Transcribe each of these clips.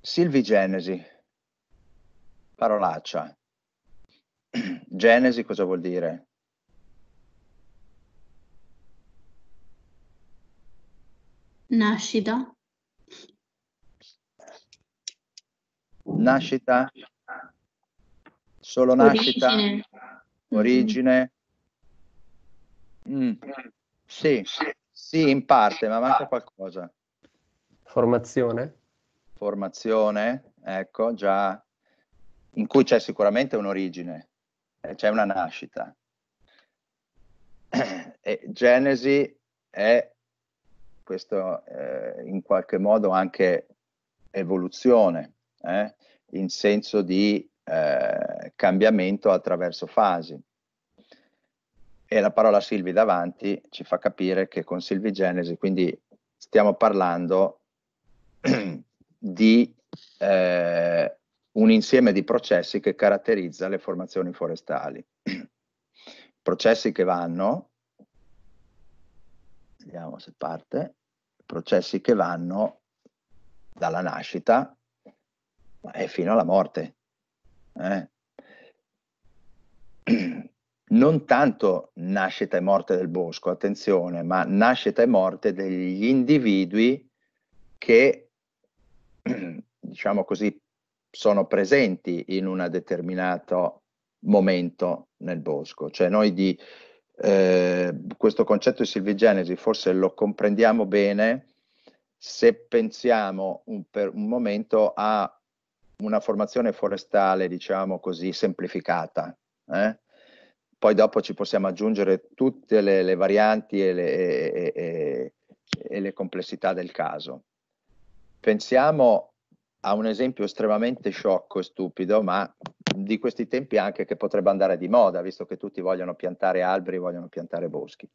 Silvigenesi. Parolaccia. Genesi cosa vuol dire? Nascita. Nascita? Solo nascita? Origine? Origine. Mm. Sì, sì, in parte, ma manca qualcosa. Formazione? formazione, ecco, già in cui c'è sicuramente un'origine, eh, c'è una nascita. E Genesi è questo eh, in qualche modo anche evoluzione, eh, in senso di eh, cambiamento attraverso fasi. E la parola Silvi davanti ci fa capire che con Silvi Genesi, quindi stiamo parlando di eh, un insieme di processi che caratterizza le formazioni forestali. processi che vanno, vediamo se parte, processi che vanno dalla nascita e fino alla morte. Eh? non tanto nascita e morte del bosco, attenzione, ma nascita e morte degli individui che diciamo così, sono presenti in un determinato momento nel bosco. Cioè noi di eh, questo concetto di silvigenesi forse lo comprendiamo bene se pensiamo un, per un momento a una formazione forestale, diciamo così, semplificata. Eh? Poi dopo ci possiamo aggiungere tutte le, le varianti e le, e, e, e le complessità del caso pensiamo a un esempio estremamente sciocco e stupido, ma di questi tempi anche che potrebbe andare di moda, visto che tutti vogliono piantare alberi, vogliono piantare boschi.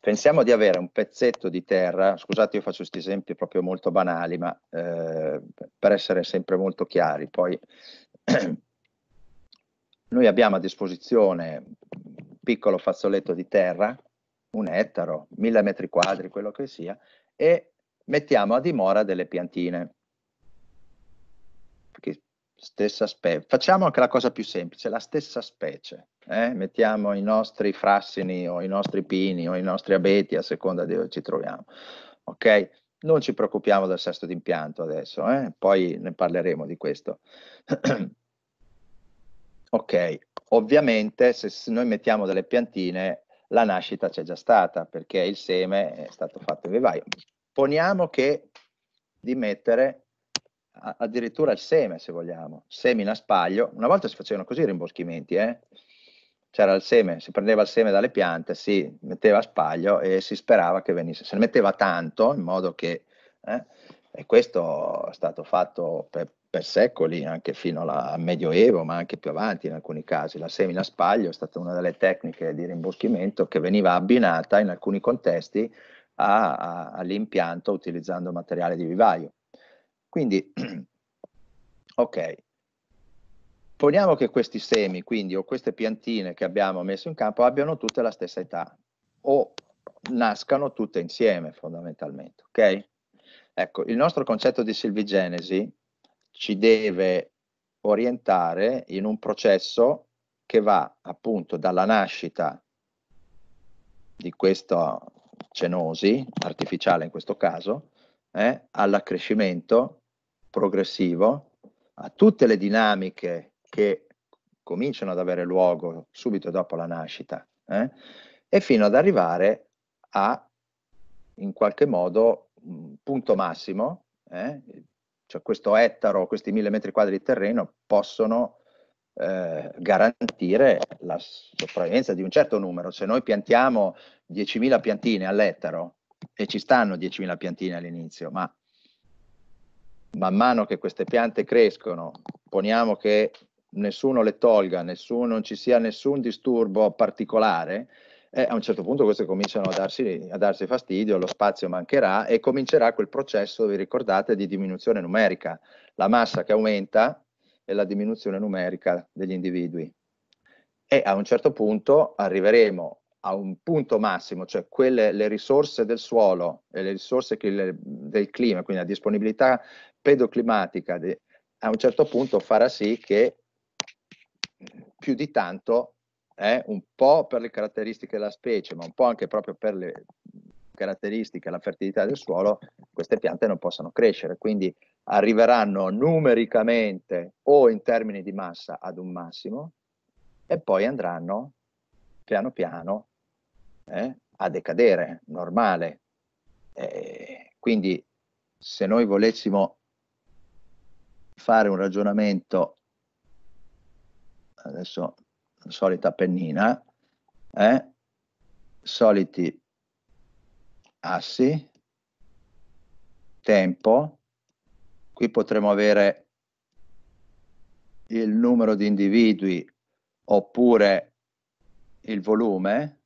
Pensiamo di avere un pezzetto di terra, scusate io faccio questi esempi proprio molto banali, ma eh, per essere sempre molto chiari, poi noi abbiamo a disposizione un piccolo fazzoletto di terra, un ettaro, mille metri quadri, quello che sia, e mettiamo a dimora delle piantine. Perché stessa specie. Facciamo anche la cosa più semplice, la stessa specie. Eh? Mettiamo i nostri frassini o i nostri pini o i nostri abeti a seconda di dove ci troviamo. Ok? Non ci preoccupiamo del sesto d'impianto adesso, eh? poi ne parleremo di questo. ok, ovviamente se noi mettiamo delle piantine la nascita c'è già stata perché il seme è stato fatto vivaio poniamo che di mettere addirittura il seme, se vogliamo, semina spaglio, una volta si facevano così i rimboschimenti, eh? c'era il seme, si prendeva il seme dalle piante, si metteva a spaglio e si sperava che venisse, se ne metteva tanto in modo che, eh? e questo è stato fatto per, per secoli, anche fino al Medioevo, ma anche più avanti in alcuni casi. La semina a spaglio è stata una delle tecniche di rimboschimento che veniva abbinata in alcuni contesti a, a, all'impianto utilizzando materiale di vivaio. Quindi, ok, poniamo che questi semi, quindi, o queste piantine che abbiamo messo in campo abbiano tutte la stessa età o nascano tutte insieme fondamentalmente, ok? Ecco, il nostro concetto di silvigenesi ci deve orientare in un processo che va appunto dalla nascita di questo cenosi, artificiale in questo caso, eh, all'accrescimento progressivo, a tutte le dinamiche che cominciano ad avere luogo subito dopo la nascita eh, e fino ad arrivare a, in qualche modo, un punto massimo, eh, cioè questo ettaro, questi mille metri quadri di terreno possono eh, garantire la sopravvivenza di un certo numero. Se noi piantiamo 10.000 piantine all'ettaro e ci stanno 10.000 piantine all'inizio, ma man mano che queste piante crescono, poniamo che nessuno le tolga, nessuno, non ci sia nessun disturbo particolare, eh, a un certo punto queste cominciano a darsi, a darsi fastidio, lo spazio mancherà e comincerà quel processo, vi ricordate, di diminuzione numerica. La massa che aumenta e la diminuzione numerica degli individui. E a un certo punto arriveremo a un punto massimo, cioè quelle, le risorse del suolo e le risorse le, del clima, quindi la disponibilità pedoclimatica, de, a un certo punto farà sì che più di tanto, eh, un po' per le caratteristiche della specie, ma un po' anche proprio per le caratteristiche, la fertilità del suolo, queste piante non possono crescere, quindi arriveranno numericamente o in termini di massa ad un massimo e poi andranno piano piano eh, a decadere, normale. Eh, quindi se noi volessimo fare un ragionamento, adesso la solita pennina, eh, soliti assi, tempo, qui potremmo avere il numero di individui oppure il volume,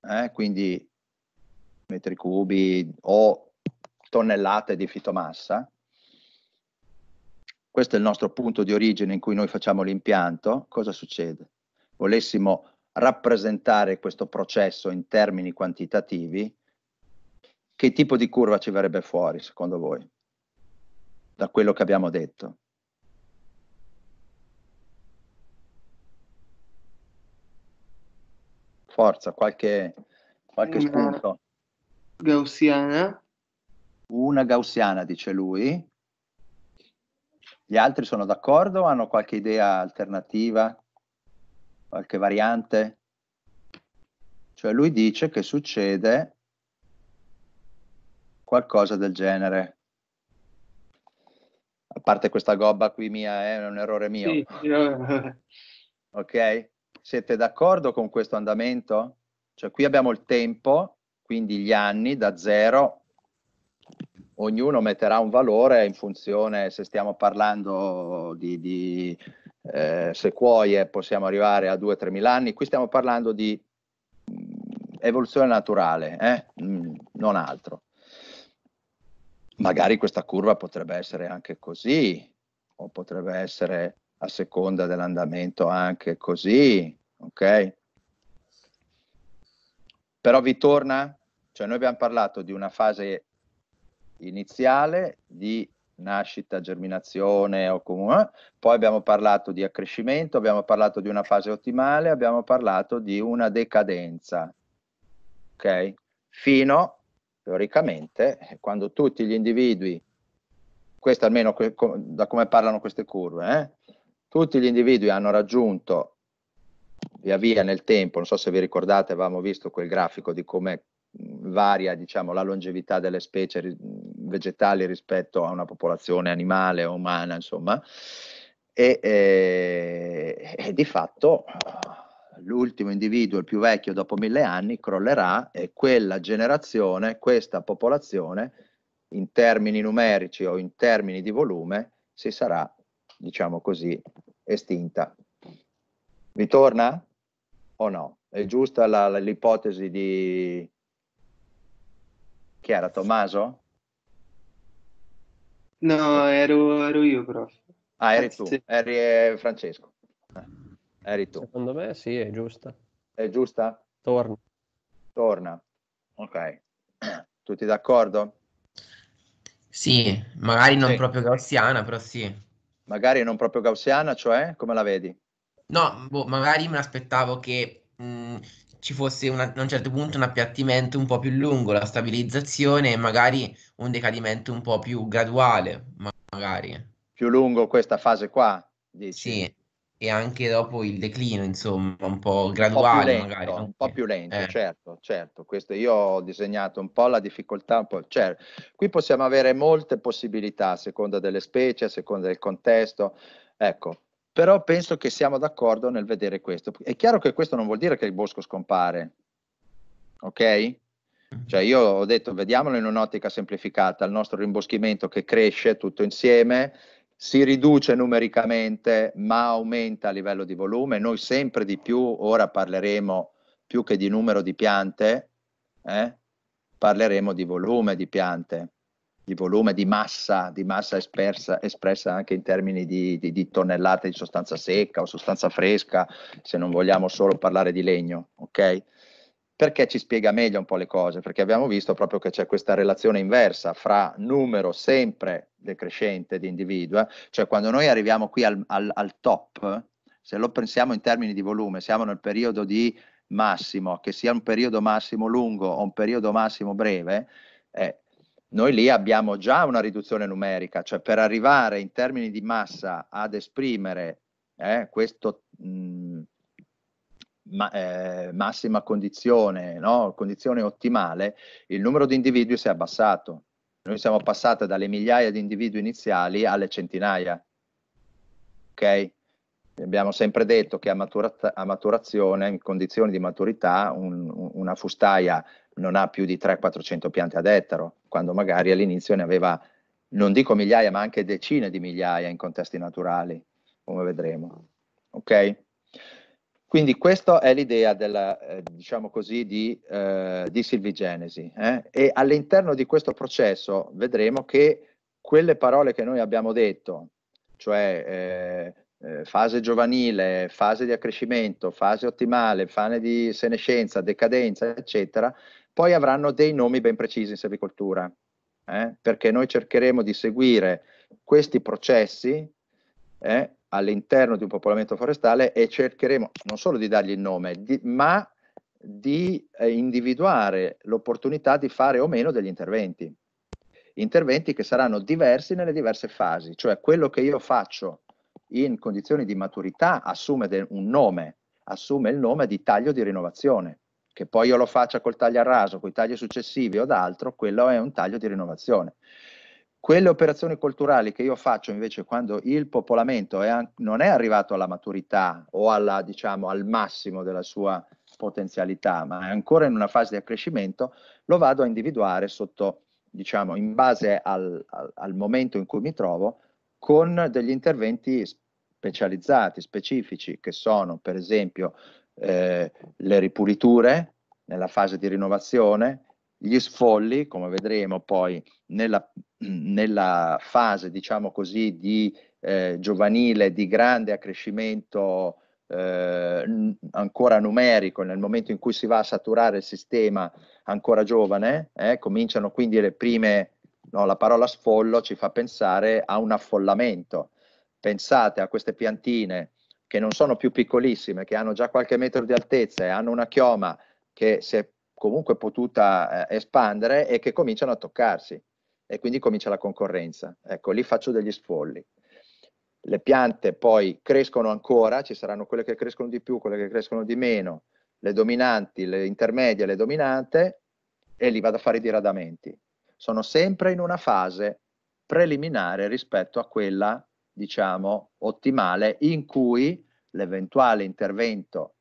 eh, quindi metri cubi o tonnellate di fitomassa. Questo è il nostro punto di origine in cui noi facciamo l'impianto. Cosa succede? Volessimo rappresentare questo processo in termini quantitativi, che tipo di curva ci verrebbe fuori, secondo voi, da quello che abbiamo detto? Forza, qualche, qualche Una spunto. Gaussiana. Una gaussiana, dice lui. Gli altri sono d'accordo o hanno qualche idea alternativa, qualche variante? Cioè lui dice che succede qualcosa del genere. A parte questa gobba qui mia, eh, è un errore mio. Sì. ok? Siete d'accordo con questo andamento? Cioè qui abbiamo il tempo, quindi gli anni da zero, ognuno metterà un valore in funzione se stiamo parlando di, di eh, sequoie, possiamo arrivare a 2-3 mila anni, qui stiamo parlando di mm, evoluzione naturale, eh? mm, non altro magari questa curva potrebbe essere anche così, o potrebbe essere a seconda dell'andamento anche così, ok? Però vi torna? Cioè noi abbiamo parlato di una fase iniziale di nascita, germinazione o comunque, poi abbiamo parlato di accrescimento, abbiamo parlato di una fase ottimale, abbiamo parlato di una decadenza, ok? Fino teoricamente, eh, quando tutti gli individui, questo almeno da come parlano queste curve, eh, tutti gli individui hanno raggiunto via via nel tempo, non so se vi ricordate, avevamo visto quel grafico di come varia diciamo, la longevità delle specie vegetali rispetto a una popolazione animale o umana, insomma, e, e, eh, e di fatto l'ultimo individuo, il più vecchio dopo mille anni, crollerà e quella generazione, questa popolazione, in termini numerici o in termini di volume, si sarà, diciamo così, estinta. Vi torna o no? È giusta l'ipotesi di... Chi era, Tommaso? No, ero, ero io, prof. Ah, eri tu, eri eh, Francesco. Eri tu. Secondo me sì, è giusta. È giusta? Torna. Torna. Ok. Tutti d'accordo? Sì, magari non sì. proprio gaussiana, però sì. Magari non proprio gaussiana, cioè come la vedi? No, boh, magari mi aspettavo che mh, mm, ci fosse una, a un certo punto un appiattimento un po' più lungo, la stabilizzazione e magari un decadimento un po' più graduale, ma magari. Più lungo questa fase qua, dici? Sì e anche dopo il declino, insomma, un po' graduale un po lento, Un po' più lento, eh. certo, certo. Questo io ho disegnato un po' la difficoltà, un po'... Certo. Qui possiamo avere molte possibilità a seconda delle specie, a seconda del contesto, ecco. Però penso che siamo d'accordo nel vedere questo. È chiaro che questo non vuol dire che il bosco scompare, ok? Mm-hmm. Cioè io ho detto, vediamolo in un'ottica semplificata, il nostro rimboschimento che cresce tutto insieme, si riduce numericamente ma aumenta a livello di volume. Noi sempre di più, ora parleremo più che di numero di piante, eh, parleremo di volume di piante, di volume di massa, di massa espressa, espressa anche in termini di, di, di, tonnellate di sostanza secca o sostanza fresca, se non vogliamo solo parlare di legno, ok? Perché ci spiega meglio un po' le cose? Perché abbiamo visto proprio che c'è questa relazione inversa fra numero sempre decrescente di individuo, cioè quando noi arriviamo qui al, al, al top, se lo pensiamo in termini di volume, siamo nel periodo di massimo, che sia un periodo massimo lungo o un periodo massimo breve, eh, noi lì abbiamo già una riduzione numerica, cioè per arrivare in termini di massa ad esprimere eh, questa mm, ma, eh, massima condizione, no? condizione ottimale, il numero di individui si è abbassato. Noi siamo passati dalle migliaia di individui iniziali alle centinaia. Ok? Abbiamo sempre detto che a, maturata, a maturazione, in condizioni di maturità, un, una fustaia non ha più di 300-400 piante ad ettaro, quando magari all'inizio ne aveva, non dico migliaia, ma anche decine di migliaia in contesti naturali, come vedremo. Ok? Quindi questa è l'idea della, eh, diciamo così, di, eh, di silvigenesi. Eh? E all'interno di questo processo vedremo che quelle parole che noi abbiamo detto, cioè eh, eh, fase giovanile, fase di accrescimento, fase ottimale, fase di senescenza, decadenza, eccetera, poi avranno dei nomi ben precisi in servicoltura, eh? perché noi cercheremo di seguire questi processi eh, all'interno di un popolamento forestale e cercheremo non solo di dargli il nome, di, ma di eh, individuare l'opportunità di fare o meno degli interventi. Interventi che saranno diversi nelle diverse fasi, cioè quello che io faccio in condizioni di maturità assume de- un nome, assume il nome di taglio di rinnovazione. Che poi io lo faccia col taglio a raso, con i tagli successivi o d'altro, quello è un taglio di rinnovazione. Quelle operazioni culturali che io faccio invece quando il popolamento è non è arrivato alla maturità o alla, diciamo, al massimo della sua potenzialità, ma è ancora in una fase di accrescimento, lo vado a individuare sotto, diciamo, in base al, al, al momento in cui mi trovo, con degli interventi specializzati, specifici, che sono per esempio eh, le ripuliture nella fase di rinnovazione, gli sfolli, come vedremo poi nella, nella fase, diciamo così, di eh, giovanile, di grande accrescimento eh, ancora numerico, nel momento in cui si va a saturare il sistema ancora giovane, eh, cominciano quindi le prime, no, la parola sfollo ci fa pensare a un affollamento. Pensate a queste piantine che non sono più piccolissime, che hanno già qualche metro di altezza e hanno una chioma che si è comunque potuta eh, espandere e che cominciano a toccarsi e quindi comincia la concorrenza. Ecco, lì faccio degli sfolli. Le piante poi crescono ancora, ci saranno quelle che crescono di più, quelle che crescono di meno, le dominanti, le intermedie, le dominante, e lì vado a fare i diradamenti. Sono sempre in una fase preliminare rispetto a quella, diciamo, ottimale, in cui l'eventuale intervento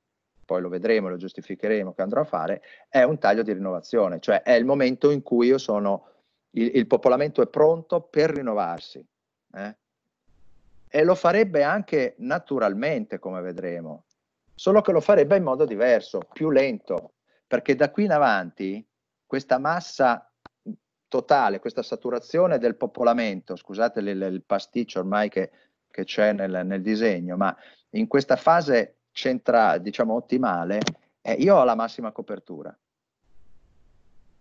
poi lo vedremo, lo giustificheremo che andrò a fare, è un taglio di rinnovazione, cioè è il momento in cui io sono, il, il popolamento è pronto per rinnovarsi. Eh? E lo farebbe anche naturalmente, come vedremo, solo che lo farebbe in modo diverso, più lento, perché da qui in avanti questa massa totale, questa saturazione del popolamento, scusate il, il pasticcio ormai che, che c'è nel, nel disegno, ma in questa fase centrale, diciamo ottimale, eh, io ho la massima copertura.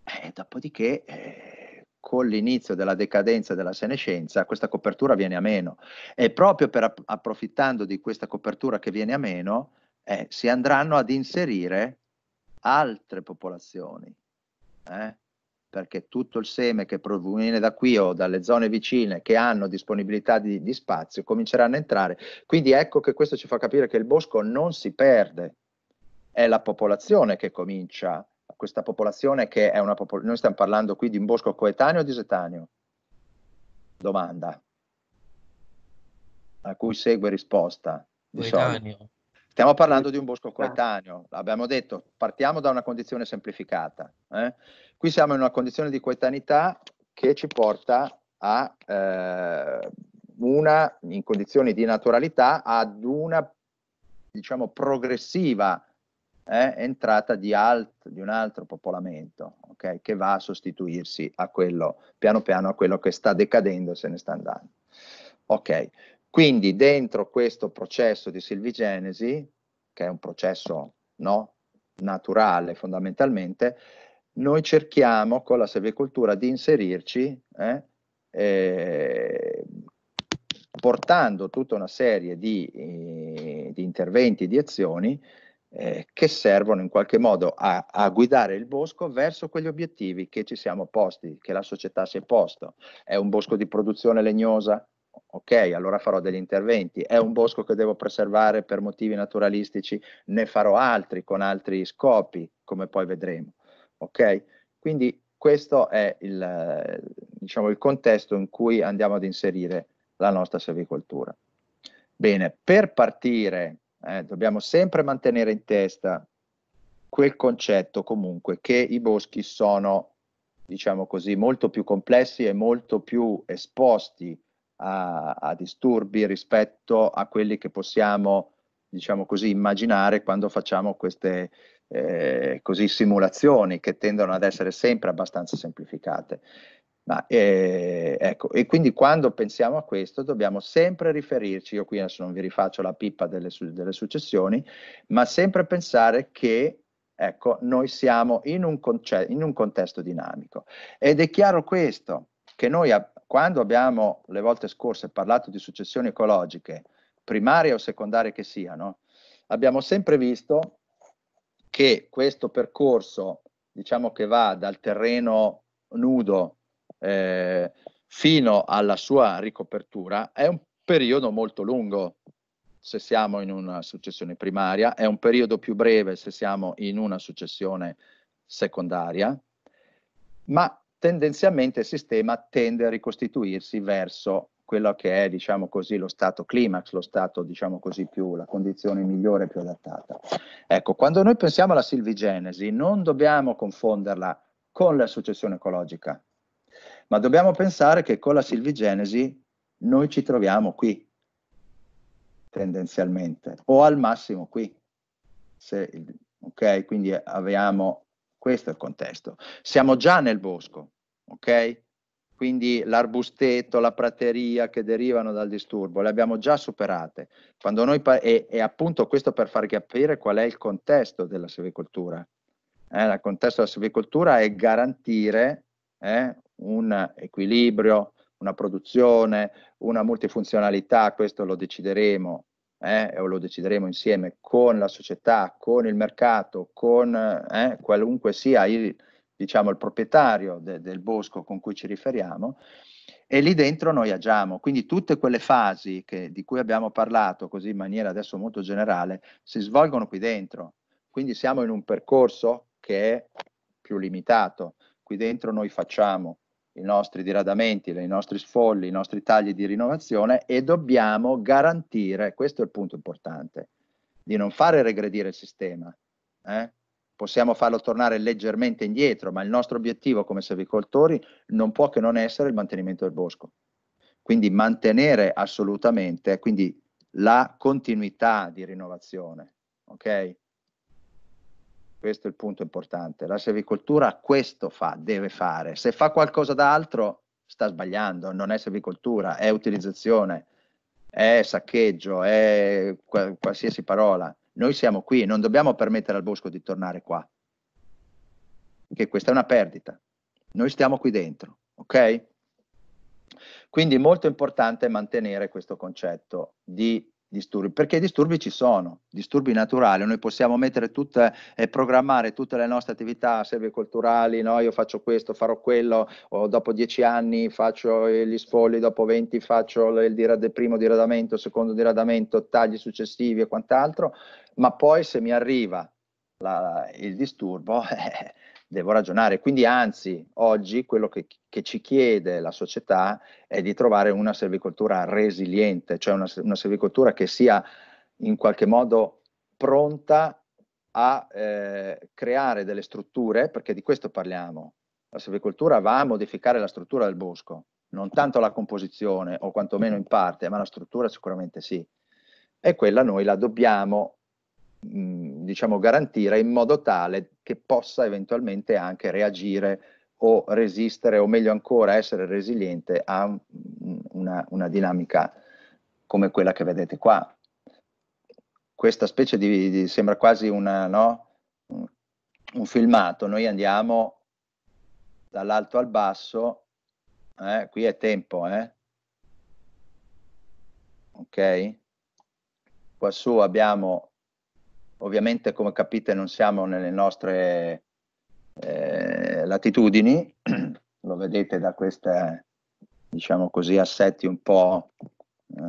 Eh, dopodiché, eh, con l'inizio della decadenza della senescenza, questa copertura viene a meno. E proprio per approfittando di questa copertura che viene a meno, eh, si andranno ad inserire altre popolazioni. Eh? perché tutto il seme che proviene da qui o dalle zone vicine che hanno disponibilità di, di spazio cominceranno a entrare. Quindi ecco che questo ci fa capire che il bosco non si perde, è la popolazione che comincia, questa popolazione che è una popolazione, noi stiamo parlando qui di un bosco coetaneo o disetaneo? Domanda, a cui segue risposta. Coetaneo. Stiamo parlando di un bosco coetaneo, abbiamo detto, partiamo da una condizione semplificata. Eh? Qui siamo in una condizione di coetaneità che ci porta a eh, una, in condizioni di naturalità, ad una diciamo, progressiva eh, entrata di, alt, di, un altro popolamento okay? che va a sostituirsi a quello, piano piano a quello che sta decadendo e se ne sta andando. Ok, quindi dentro questo processo di silvigenesi, che è un processo no, naturale fondamentalmente, noi cerchiamo con la silvicoltura di inserirci eh, eh, portando tutta una serie di, eh, di interventi, di azioni eh, che servono in qualche modo a, a, guidare il bosco verso quegli obiettivi che ci siamo posti, che la società si è posta. È un bosco di produzione legnosa, ok, allora farò degli interventi. È un bosco che devo preservare per motivi naturalistici, ne farò altri con altri scopi, come poi vedremo. Ok? Quindi questo è il, diciamo, il contesto in cui andiamo ad inserire la nostra servicoltura. Bene, per partire eh, dobbiamo sempre mantenere in testa quel concetto comunque che i boschi sono, diciamo così, molto più complessi e molto più esposti a, a disturbi rispetto a quelli che possiamo, diciamo così, immaginare quando facciamo queste eh, così, simulazioni che tendono ad essere sempre abbastanza semplificate. Ma, eh, ecco, e quindi quando pensiamo a questo dobbiamo sempre riferirci, io qui adesso non vi rifaccio la pippa delle, delle successioni, ma sempre pensare che ecco, noi siamo in un, cioè, in un, contesto dinamico. Ed è chiaro questo, che noi a, quando abbiamo le volte scorse parlato di successioni ecologiche, primarie o secondarie che siano, abbiamo sempre visto che questo percorso, diciamo che va dal terreno nudo eh, fino alla sua ricopertura, è un periodo molto lungo se siamo in una successione primaria, è un periodo più breve se siamo in una successione secondaria, ma tendenzialmente il sistema tende a ricostituirsi verso quello che è, diciamo così, lo stato climax, lo stato, diciamo così, più, la condizione migliore, più adattata. Ecco, quando noi pensiamo alla silvigenesi, non dobbiamo confonderla con la successione ecologica, ma dobbiamo pensare che con la silvigenesi noi ci troviamo qui, tendenzialmente, o al massimo qui. Se, ok, quindi abbiamo questo è il contesto. Siamo già nel bosco, ok? Quindi l'arbustetto, la prateria che derivano dal disturbo, le abbiamo già superate. Pa- e, e, appunto questo per far capire qual è il contesto della silvicoltura. Eh, il contesto della silvicoltura è garantire eh, un equilibrio, una produzione, una multifunzionalità, questo lo decideremo eh, o lo decideremo insieme con la società, con il mercato, con eh, qualunque sia il, diciamo, il proprietario de, del bosco con cui ci riferiamo, e lì dentro noi agiamo. Quindi tutte quelle fasi che, di cui abbiamo parlato così in maniera adesso molto generale si svolgono qui dentro. Quindi siamo in un percorso che è più limitato. Qui dentro noi facciamo i nostri diradamenti, i nostri sfolli, i nostri tagli di rinnovazione e dobbiamo garantire, questo è il punto importante, di non fare regredire il sistema, eh? possiamo farlo tornare leggermente indietro, ma il nostro obiettivo come servicoltori non può che non essere il mantenimento del bosco. Quindi mantenere assolutamente quindi la continuità di rinnovazione. Okay? Questo è il punto importante. La servicoltura questo fa, deve fare. Se fa qualcosa d'altro sta sbagliando, non è servicoltura, è utilizzazione, è saccheggio, è qualsiasi parola noi siamo qui e non dobbiamo permettere al bosco di tornare qua, perché questa è una perdita. Noi stiamo qui dentro, ok? Quindi è molto importante mantenere questo concetto di disturbi, perché disturbi ci sono, disturbi naturali, noi possiamo mettere tutte e programmare tutte le nostre attività serviculturali, no? io faccio questo, farò quello, o dopo dieci anni faccio gli sfogli, dopo venti faccio il dirad- primo diradamento, secondo diradamento, tagli successivi e quant'altro, ma poi se mi arriva la, il disturbo... Eh, devo ragionare. Quindi anzi, oggi quello che, che, ci chiede la società è di trovare una servicoltura resiliente, cioè una, una servicoltura che sia in qualche modo pronta a eh, creare delle strutture, perché di questo parliamo. La servicoltura va a modificare la struttura del bosco, non tanto la composizione o quantomeno in parte, ma la struttura sicuramente sì. E quella noi la dobbiamo mh, diciamo garantire in modo tale che possa eventualmente anche reagire o resistere o meglio ancora essere resiliente a una, una dinamica come quella che vedete qua. Questa specie di, di sembra quasi una, no? un filmato, noi andiamo dall'alto al basso, eh? qui è tempo, eh? ok? Qua su abbiamo Ovviamente, come capite, non siamo nelle nostre eh, latitudini, lo vedete da questi, diciamo così, assetti un po' eh,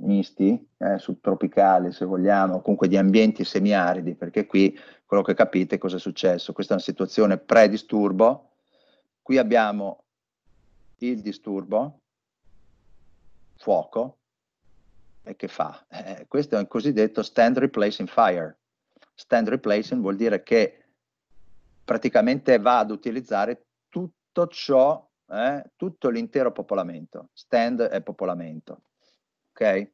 misti, eh, subtropicali se vogliamo, comunque di ambienti semiaridi, perché qui quello che capite è cosa è successo. Questa è una situazione pre-disturbo, qui abbiamo il disturbo, fuoco, e che fa? Eh, questo è un cosiddetto stand replacing fire, stand replacement vuol dire che praticamente va ad utilizzare tutto ciò, eh, tutto l'intero popolamento, stand è popolamento. Ok? Eh,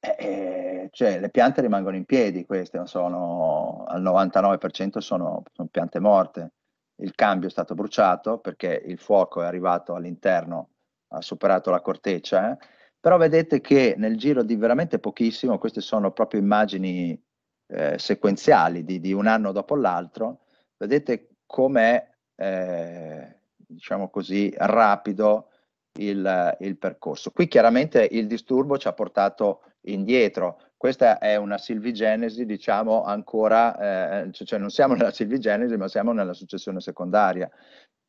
eh cioè, le piante rimangono in piedi, queste sono, al 99% sono, sono, piante morte. Il cambio è stato bruciato perché il fuoco è arrivato all'interno, ha superato la corteccia, eh? però vedete che nel giro di veramente pochissimo, queste sono proprio immagini eh, sequenziali di, di, un anno dopo l'altro, vedete com'è, eh, diciamo così, rapido il, il, percorso. Qui chiaramente il disturbo ci ha portato indietro. Questa è una silvigenesi, diciamo ancora, eh, cioè, cioè non siamo nella silvigenesi, ma siamo nella successione secondaria.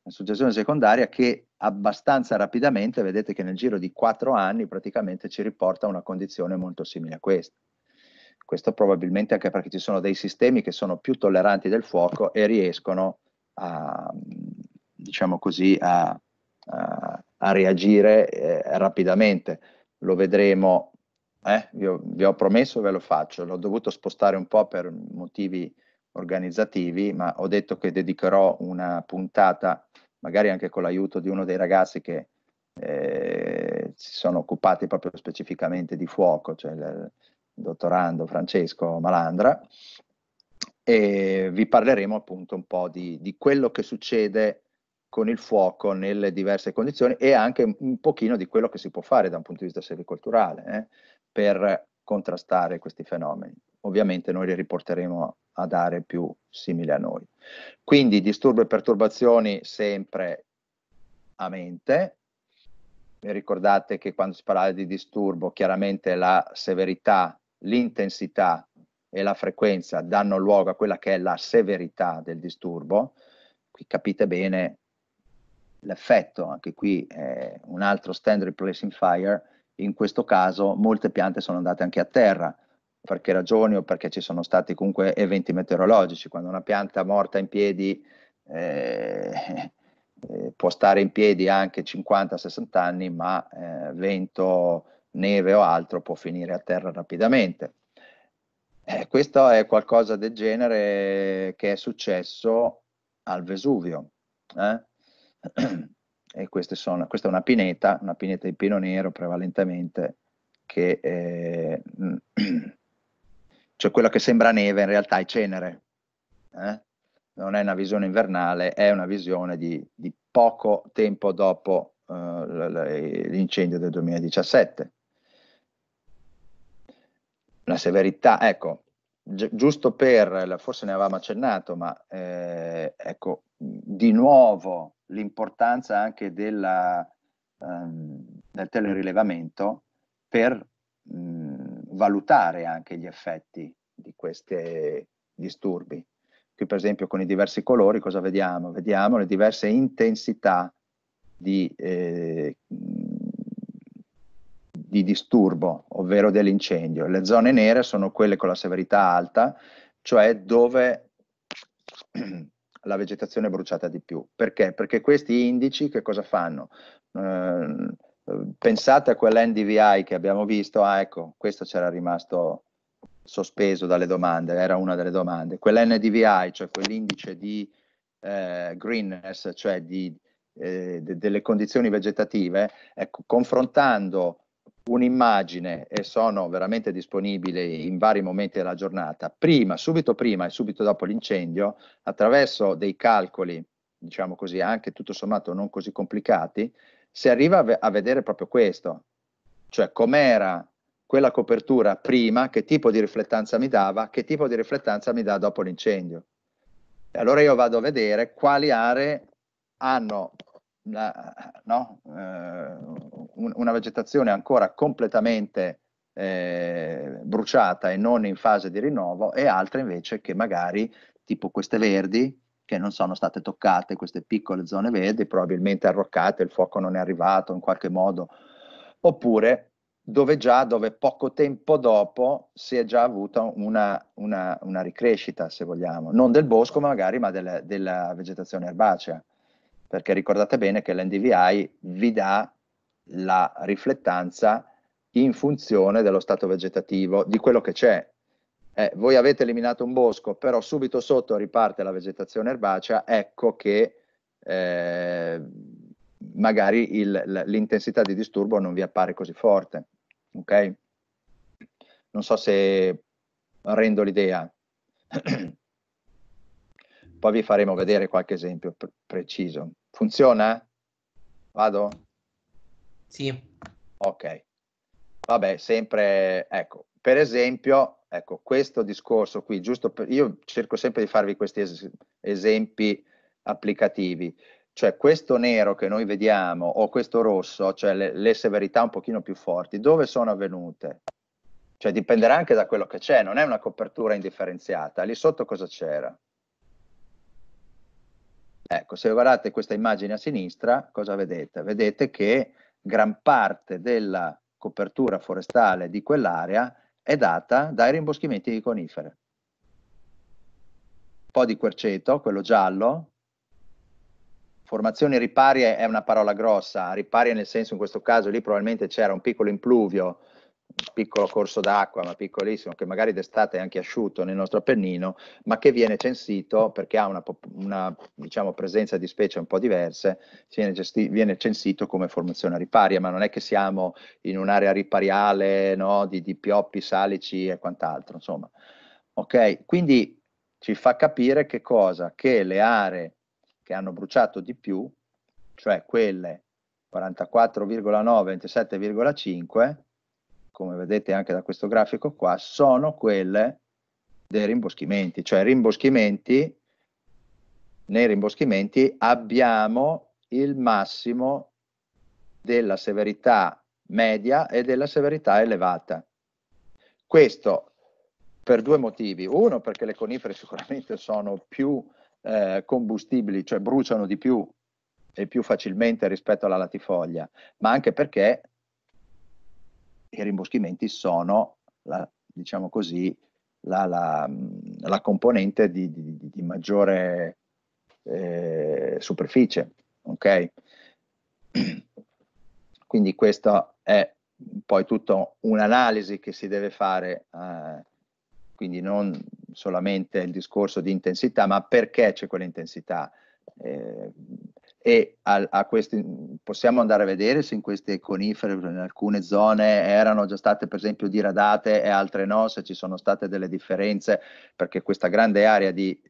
La successione secondaria che abbastanza rapidamente, vedete che nel giro di quattro anni praticamente ci riporta a una condizione molto simile a questa. Questo probabilmente anche perché ci sono dei sistemi che sono più tolleranti del fuoco e riescono a, diciamo così, a, a, a reagire eh, rapidamente. Lo vedremo, eh? Io, vi ho promesso ve lo faccio, l'ho dovuto spostare un po' per motivi organizzativi, ma ho detto che dedicherò una puntata, magari anche con l'aiuto di uno dei ragazzi che eh, si sono occupati proprio specificamente di fuoco, cioè le, dottorando Francesco Malandra, e vi parleremo appunto un po' di, di quello che succede con il fuoco nelle diverse condizioni e anche un pochino di quello che si può fare da un punto di vista selvicolturale eh, per contrastare questi fenomeni. Ovviamente noi li riporteremo ad aree più simili a noi. Quindi disturbi e perturbazioni sempre a mente. Vi ricordate che quando si parla di disturbo chiaramente la severità l'intensità e la frequenza danno luogo a quella che è la severità del disturbo, qui capite bene l'effetto, anche qui è un altro stand replacing fire, in questo caso molte piante sono andate anche a terra, perché ragioni o perché ci sono stati comunque eventi meteorologici, quando una pianta morta in piedi eh, eh, può stare in piedi anche 50-60 anni, ma eh, vento, neve o altro può finire a terra rapidamente. Eh, questo è qualcosa del genere che è successo al Vesuvio. Eh? Sono, questa è una pineta, una pineta di pino nero prevalentemente, che è, eh, cioè quella che sembra neve in realtà è cenere. Eh? Non è una visione invernale, è una visione di, di poco tempo dopo eh, l'incendio del 2017 la severità, ecco, gi- giusto per, forse ne avevamo accennato, ma eh, ecco, di nuovo l'importanza anche della, ehm, del telerilevamento per mh, valutare anche gli effetti di questi disturbi. Qui per esempio con i diversi colori cosa vediamo? Vediamo le diverse intensità di eh, di disturbo, ovvero dell'incendio. Le zone nere sono quelle con la severità alta, cioè dove la vegetazione è bruciata di più. Perché? Perché questi indici che cosa fanno? Ehm, eh, pensate a quell'NDVI che abbiamo visto, ah ecco, questo c'era rimasto sospeso dalle domande, era una delle domande. Quell'NDVI, cioè quell'indice di eh, greenness, cioè di, eh, de delle condizioni vegetative, ecco, confrontando un'immagine e sono veramente disponibili in vari momenti della giornata, prima, subito prima e subito dopo l'incendio, attraverso dei calcoli, diciamo così, anche tutto sommato non così complicati, si arriva a, ve- a vedere proprio questo, cioè com'era quella copertura prima, che tipo di riflettanza mi dava, che tipo di riflettanza mi dà dopo l'incendio. E allora io vado a vedere quali aree hanno la, no, eh, una vegetazione ancora completamente eh, bruciata e non in fase di rinnovo e altre invece che magari tipo queste verdi che non sono state toccate, queste piccole zone verdi, probabilmente arroccate, il fuoco non è arrivato in qualche modo, oppure dove già, dove poco tempo dopo si è già avuta una, una, una ricrescita, se vogliamo, non del bosco magari, ma della, della vegetazione erbacea perché ricordate bene che l'NDVI vi dà la riflettanza in funzione dello stato vegetativo, di quello che c'è. Eh, voi avete eliminato un bosco, però subito sotto riparte la vegetazione erbacea, ecco che eh, magari il, l'intensità di disturbo non vi appare così forte. Okay? Non so se rendo l'idea. Poi vi faremo vedere qualche esempio pre- preciso. Funziona? Vado? Sì. Ok. Vabbè, sempre, ecco, per esempio, ecco, questo discorso qui, giusto per, io cerco sempre di farvi questi es- esempi applicativi cioè questo nero che noi vediamo o questo rosso, cioè le, le, severità un pochino più forti, dove sono avvenute? Cioè dipenderà anche da quello che c'è, non è una copertura indifferenziata, lì sotto cosa c'era? Ecco, se guardate questa immagine a sinistra, cosa vedete? Vedete che gran parte della copertura forestale di quell'area è data dai rimboschimenti di conifere. Un po' di querceto, quello giallo. Formazione riparie è una parola grossa, riparie nel senso in questo caso lì probabilmente c'era un piccolo impluvio piccolo corso d'acqua, ma piccolissimo, che magari d'estate è anche asciutto nel nostro Appennino, ma che viene censito perché ha una, una diciamo, presenza di specie un po' diverse, viene, gesti- viene censito come formazione riparia, ma non è che siamo in un'area ripariale no, di, di pioppi, salici e quant'altro, insomma. Ok, quindi ci fa capire che cosa? Che le aree che hanno bruciato di più, cioè quelle 44,9, 27,5, come vedete anche da questo grafico qua, sono quelle dei rimboschimenti, cioè rimboschimenti, nei rimboschimenti abbiamo il massimo della severità media e della severità elevata. Questo per due motivi. Uno, perché le conifere sicuramente sono più eh, combustibili, cioè bruciano di più e più facilmente rispetto alla latifoglia, ma anche perché i rimboschimenti sono, la, diciamo così, la, la, la componente di, di, di maggiore eh, superficie. Okay? Quindi questa è poi tutta un'analisi che si deve fare, eh, quindi non solamente il discorso di intensità, ma perché c'è quell'intensità. Eh, e a, a questi, possiamo andare a vedere se in queste conifere, in alcune zone erano già state per esempio diradate e altre no, se ci sono state delle differenze, perché questa grande area di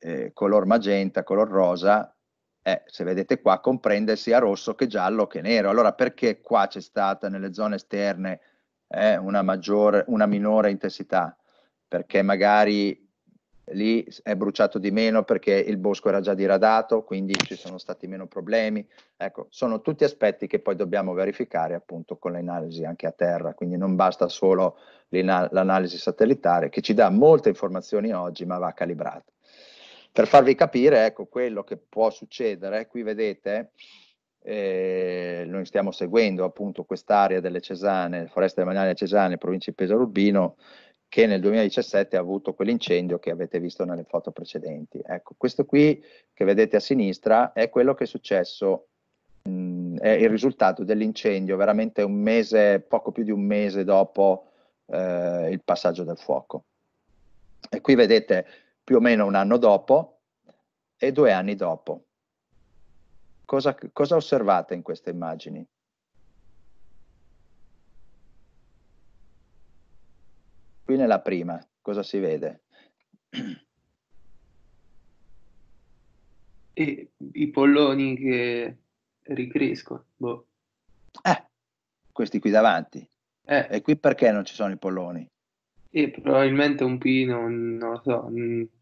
eh, color magenta, color rosa, eh, se vedete qua comprende sia rosso che giallo che nero. Allora perché qua c'è stata nelle zone esterne eh, una, maggiore, una minore intensità? Perché magari lì è bruciato di meno perché il bosco era già diradato, quindi ci sono stati meno problemi. Ecco, sono tutti aspetti che poi dobbiamo verificare appunto con le analisi anche a terra, quindi non basta solo l'analisi satellitare che ci dà molte informazioni oggi, ma va calibrata. Per farvi capire, ecco, quello che può succedere, qui vedete, eh, noi stiamo seguendo appunto quest'area delle Cesane, foreste demaniali Cesane, provincia di Pesaro Urbino, che nel 2017 ha avuto quell'incendio che avete visto nelle foto precedenti. Ecco, questo qui che vedete a sinistra è quello che è successo, mh, mm, è il risultato dell'incendio veramente un mese, poco più di un mese dopo eh, il passaggio del fuoco. E qui vedete più o meno un anno dopo e due anni dopo. Cosa, cosa osservate in queste immagini? Qui nella prima, cosa si vede? E I polloni che ricrescono. Boh. Eh, questi qui davanti. Eh. E qui perché non ci sono i polloni? E probabilmente un pino, non lo so.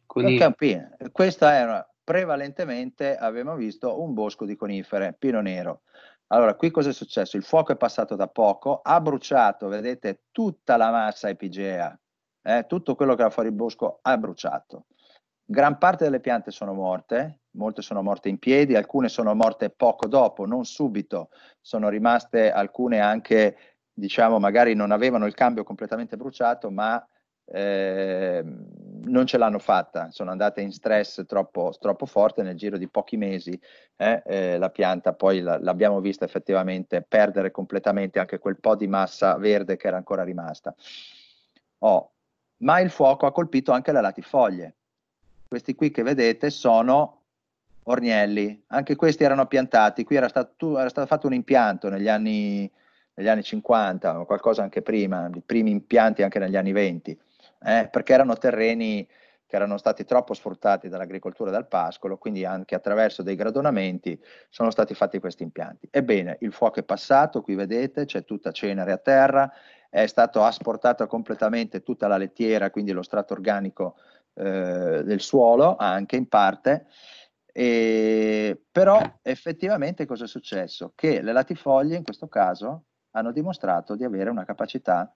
Conif- un pino. Questa era prevalentemente, abbiamo visto, un bosco di conifere, pino nero. Allora, qui cosa è successo? Il fuoco è passato da poco, ha bruciato, vedete, tutta la massa epigea, eh, tutto quello che era fuori bosco ha bruciato. Gran parte delle piante sono morte, molte sono morte in piedi, alcune sono morte poco dopo, non subito, sono rimaste alcune anche, diciamo, magari non avevano il cambio completamente bruciato, ma eh, non ce l'hanno fatta, sono andate in stress troppo, troppo forte nel giro di pochi mesi. Eh, eh, la pianta poi la, l'abbiamo vista effettivamente perdere completamente anche quel po' di massa verde che era ancora rimasta. Oh, ma il fuoco ha colpito anche le latifoglie. Questi qui che vedete sono ornielli, anche questi erano piantati, qui era stato, era stato fatto un impianto negli anni, negli anni 50 o qualcosa anche prima, i primi impianti anche negli anni 20 eh, perché erano terreni che erano stati troppo sfruttati dall'agricoltura e dal pascolo, quindi anche attraverso dei gradonamenti sono stati fatti questi impianti. Ebbene, il fuoco è passato, qui vedete c'è tutta cenere a terra, è stato asportato completamente tutta la lettiera, quindi lo strato organico eh, del suolo, anche in parte, e, però effettivamente cosa è successo? Che le latifoglie in questo caso hanno dimostrato di avere una capacità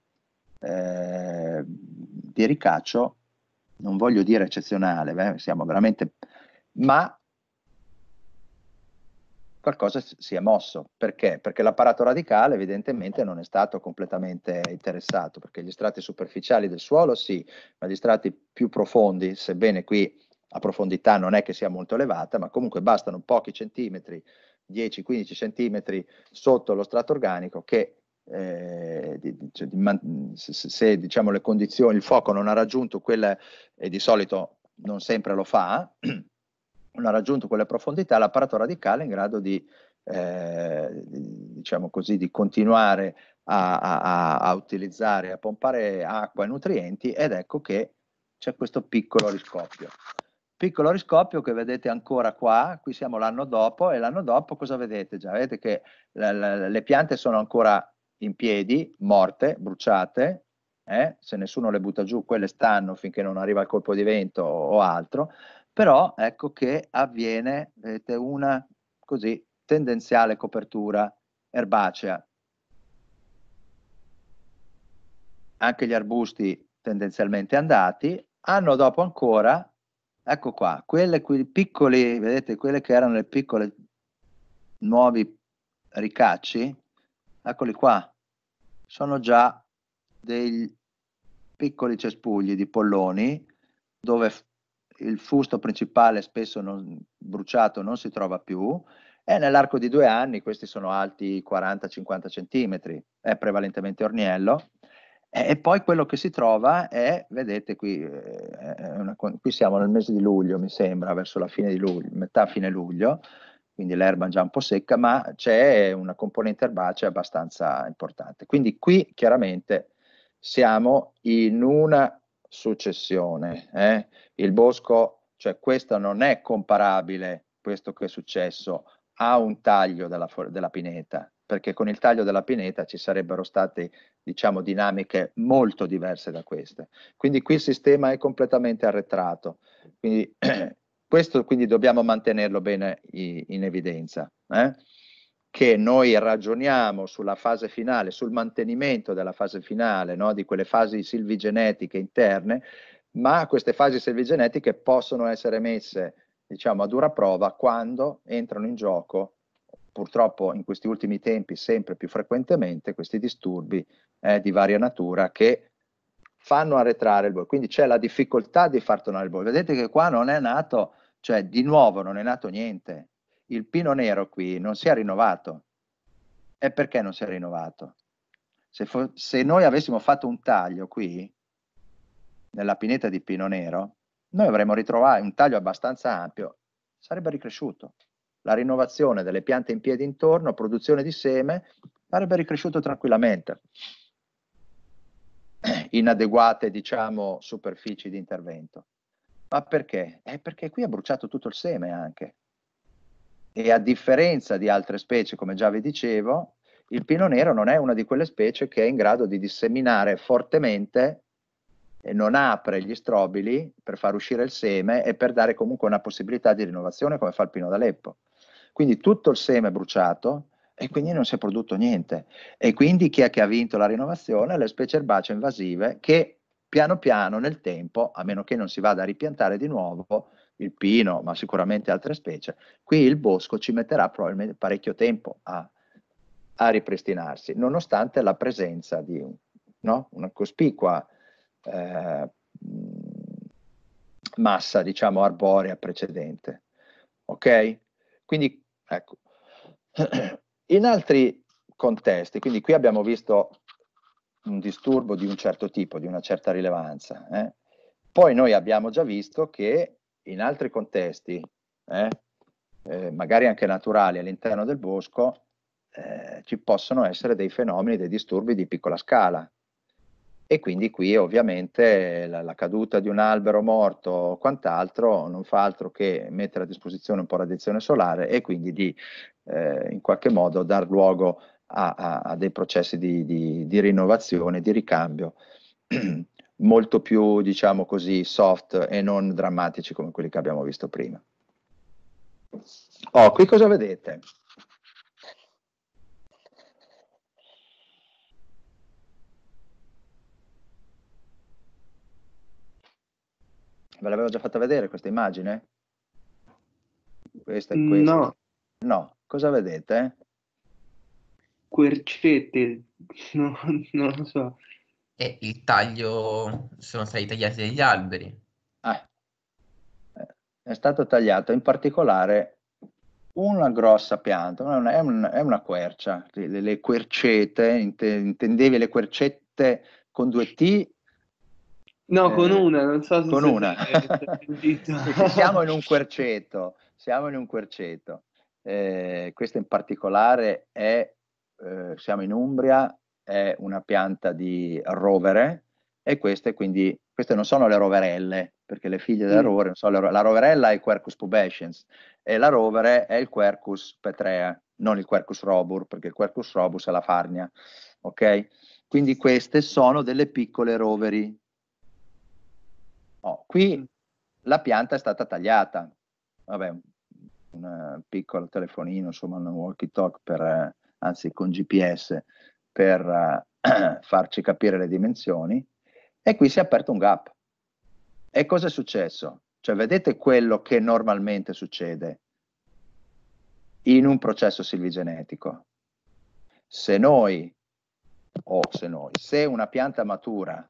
eh, di ricaccio, non voglio dire eccezionale, beh, siamo veramente, ma qualcosa si è mosso. Perché? Perché l'apparato radicale evidentemente non è stato completamente interessato, perché gli strati superficiali del suolo sì, ma gli strati più profondi, sebbene qui a profondità non è che sia molto elevata, ma comunque bastano pochi centimetri, 10-15 centimetri sotto lo strato organico che eh, di, cioè, di, se, se diciamo, le condizioni, il fuoco non ha raggiunto quelle, e di solito non sempre lo fa, non ha raggiunto quelle profondità, l'apparato radicale è in grado di, eh, diciamo così, di continuare a, a, a, utilizzare, a pompare acqua e nutrienti ed ecco che c'è questo piccolo riscoppio. Piccolo riscoppio che vedete ancora qua, qui siamo l'anno dopo e l'anno dopo cosa vedete? Già vedete che le, le piante sono ancora in piedi, morte, bruciate, eh? se nessuno le butta giù, quelle stanno finché non arriva il colpo di vento o, altro, però ecco che avviene, vedete, una così tendenziale copertura erbacea. Anche gli arbusti tendenzialmente andati, anno dopo ancora, ecco qua, quelle, qui, piccole, vedete, quelle che erano le piccole nuovi ricacci, eccoli qua, sono già dei piccoli cespugli di polloni dove il fusto principale spesso non, bruciato non si trova più e nell'arco di due anni questi sono alti 40-50 cm, è prevalentemente orniello. E, poi quello che si trova è, vedete qui, eh, è una, qui siamo nel mese di luglio mi sembra, verso la fine di luglio, metà fine luglio, quindi l'erba già un po' secca, ma c'è una componente erbacea abbastanza importante. Quindi qui chiaramente siamo in una successione. Eh? Il bosco, cioè questo non è comparabile, questo che è successo, a un taglio della, della pineta, perché con il taglio della pineta ci sarebbero state, diciamo, dinamiche molto diverse da queste. Quindi qui il sistema è completamente arretrato. Quindi Questo quindi dobbiamo mantenerlo bene in evidenza, eh? che noi ragioniamo sulla fase finale, sul mantenimento della fase finale, no? di quelle fasi silvigenetiche interne, ma queste fasi silvigenetiche possono essere messe diciamo, a dura prova quando entrano in gioco purtroppo in questi ultimi tempi sempre più frequentemente questi disturbi eh, di varia natura che fanno arretrare il ball, quindi c'è la difficoltà di far tornare il ball. Vedete che qua non è nato, cioè di nuovo non è nato niente. Il pino nero qui non si è rinnovato. E perché non si è rinnovato? Se, fo- se noi avessimo fatto un taglio qui, nella pineta di pino nero, noi avremmo ritrovato un taglio abbastanza ampio, sarebbe ricresciuto. La rinnovazione delle piante in piedi intorno, produzione di seme, sarebbe ricresciuto tranquillamente inadeguate diciamo, superfici di intervento. Ma perché? È perché qui ha bruciato tutto il seme anche. E a differenza di altre specie, come già vi dicevo, il pino nero non è una di quelle specie che è in grado di disseminare fortemente e non apre gli strobili per far uscire il seme e per dare comunque una possibilità di rinnovazione come fa il pino d'Aleppo. Quindi tutto il seme bruciato, e quindi non si è prodotto niente. E quindi chi è che ha vinto la rinnovazione? Le specie erbacee invasive che piano piano nel tempo, a meno che non si vada a ripiantare di nuovo il pino, ma sicuramente altre specie, qui il bosco ci metterà probabilmente parecchio tempo a, a ripristinarsi, nonostante la presenza di un, no? una cospicua eh, massa, diciamo, arborea precedente. Ok? Quindi, ecco, In altri contesti, quindi qui abbiamo visto un disturbo di un certo tipo, di una certa rilevanza, eh? poi noi abbiamo già visto che in altri contesti, eh, eh, magari anche naturali all'interno del bosco, eh, ci possono essere dei fenomeni, dei disturbi di piccola scala, e quindi qui ovviamente la, la caduta di un albero morto o quant'altro non fa altro che mettere a disposizione un po' radiazione solare e quindi di eh, in qualche modo dar luogo a, a, a dei processi di, di, di rinnovazione, di ricambio molto più, diciamo così, soft e non drammatici come quelli che abbiamo visto prima. Oh, qui cosa vedete? Ve l'avevo già fatta vedere questa immagine? Questa e questa? No. No, cosa vedete? Quercette, no, non lo so. E il taglio, sono stati tagliati degli alberi. Ah. Eh, è stato tagliato in particolare una grossa pianta, è, una, è, una, quercia, le, le quercete, intendevi le quercette con due T No, eh, con una, non so se... Con una. siamo in un querceto, siamo in un querceto. Eh, questa in particolare è, eh, siamo in Umbria, è una pianta di rovere e queste quindi, queste non sono le roverelle, perché le figlie della mm. rovere, sono le, la roverella è il Quercus pubescens e la rovere è il Quercus petrea, non il Quercus robur, perché il Quercus robus è la farnia, ok? Quindi queste sono delle piccole roveri Oh, qui la pianta è stata tagliata. Vabbè, un eh, piccolo telefonino, insomma, un walkie talk per, eh, anzi con GPS per uh, farci capire le dimensioni. E qui si è aperto un gap. E cosa è successo? Cioè, vedete quello che normalmente succede in un processo silvigenetico. Se noi, o oh, se noi, se una pianta matura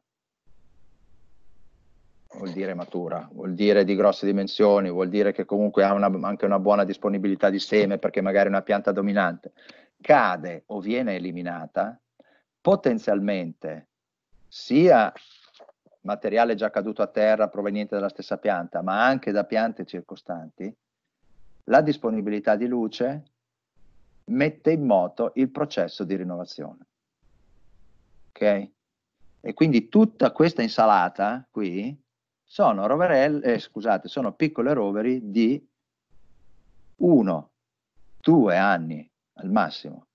vuol dire matura, vuol dire di grosse dimensioni, vuol dire che comunque ha una, anche una buona disponibilità di seme perché magari è una pianta dominante, cade o viene eliminata, potenzialmente sia materiale già caduto a terra proveniente dalla stessa pianta, ma anche da piante circostanti, la disponibilità di luce mette in moto il processo di rinnovazione. Ok? E quindi tutta questa insalata qui sono, roverell- eh, scusate, sono piccole roveri di 1, 2 anni al massimo.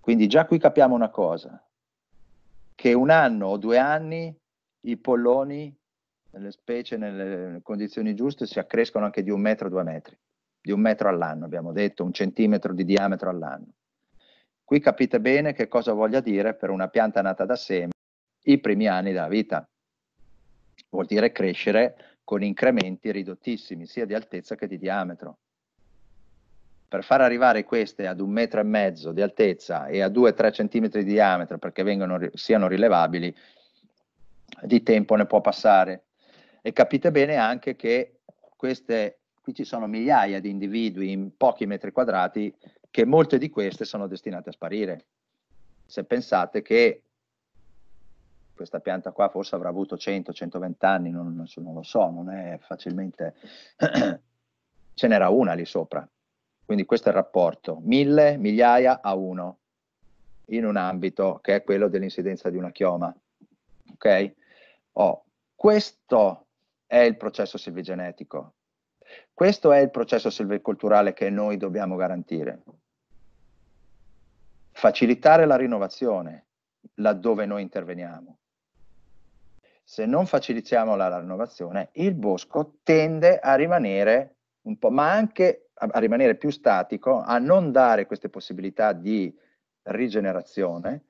Quindi già qui capiamo una cosa, che un anno o due anni i polloni, nelle specie nelle condizioni giuste, si accrescono anche di un metro, due metri, di un metro all'anno, abbiamo detto, un centimetro di diametro all'anno. Qui capite bene che cosa voglia dire per una pianta nata da seme i primi anni della vita vuol dire crescere con incrementi ridottissimi sia di altezza che di diametro. Per far arrivare queste ad un metro e mezzo di altezza e a 2-3 centimetri di diametro perché vengono, siano rilevabili, di tempo ne può passare. E capite bene anche che queste, qui ci sono migliaia di individui in pochi metri quadrati che molte di queste sono destinate a sparire. Se pensate che questa pianta qua forse avrà avuto 100-120 anni, non, non, lo so, non è facilmente... Ce n'era una lì sopra. Quindi questo è il rapporto, mille migliaia a uno, in un ambito che è quello dell'incidenza di una chioma. Ok? Oh, questo è il processo silvigenetico. Questo è il processo silvicolturale che noi dobbiamo garantire. Facilitare la rinnovazione laddove noi interveniamo se non facilitiamo la, rinnovazione, il bosco tende a rimanere un po', ma anche a, a rimanere più statico, a non dare queste possibilità di rigenerazione